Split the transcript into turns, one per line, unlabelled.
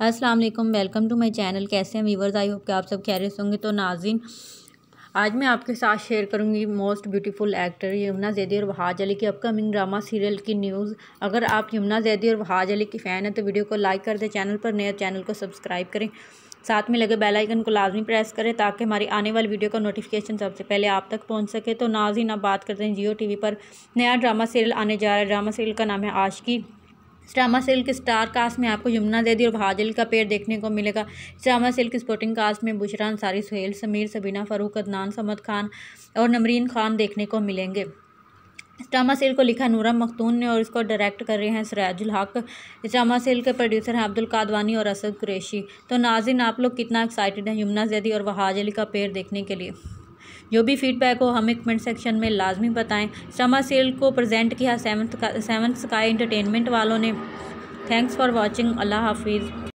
Aslam welcome to my channel कैसे हैं viewers I hope के आप सब खैरियत होंगे तो नाजिन आज मैं आपके साथ शेयर करूंगी most beautiful actor Yamuna Zaidi और वहाज अली की अपकमिंग ड्रामा सीरियल की न्यूज़ अगर आप यमुना जैदी और वहाज अली की फ़ैन है तो वीडियो को लाइक कर दें चैनल पर नए चैनल को सब्सक्राइब करें साथ में लगे बेल आइकन को लाजमी प्रेस करें ताकि हमारी आने वाली वीडियो का नोटिफिकेशन सबसे पहले आप तक पहुंच सके तो नाजिन आप बात करते हैं जियो टीवी पर नया ड्रामा सीरियल आने जा रहा है ड्रामा सीरियल का नाम है आशकी स्टामा सिल्क स्टार कास्ट में आपको यमुना देवी और भाजिल का पेड़ देखने को मिलेगा स्टामा सिल्क स्पोर्टिंग कास्ट में बुशरा अंसारी सुहेल समीर सबीना फ़ारूक अदनान समद खान और नमरीन खान देखने को मिलेंगे स्टामा सिल्क को लिखा नूरा मखतून ने और इसको डायरेक्ट कर रहे हैं सराजुल हक स्टामा सिल्क के प्रोड्यूसर हैं अब्दुल कादवानी और असद कुरेशी तो नाजिन आप लोग कितना एक्साइटेड हैं यमुना जैदी और वहाजली का पेड़ देखने के लिए जो भी फीडबैक हो हमें कमेंट सेक्शन में लाजमी बताएं समा सेल को प्रजेंट किया सेवन्थ का स्काई इंटरटेनमेंट वालों ने थैंक्स फॉर वॉचिंग अल्लाह हाफिज़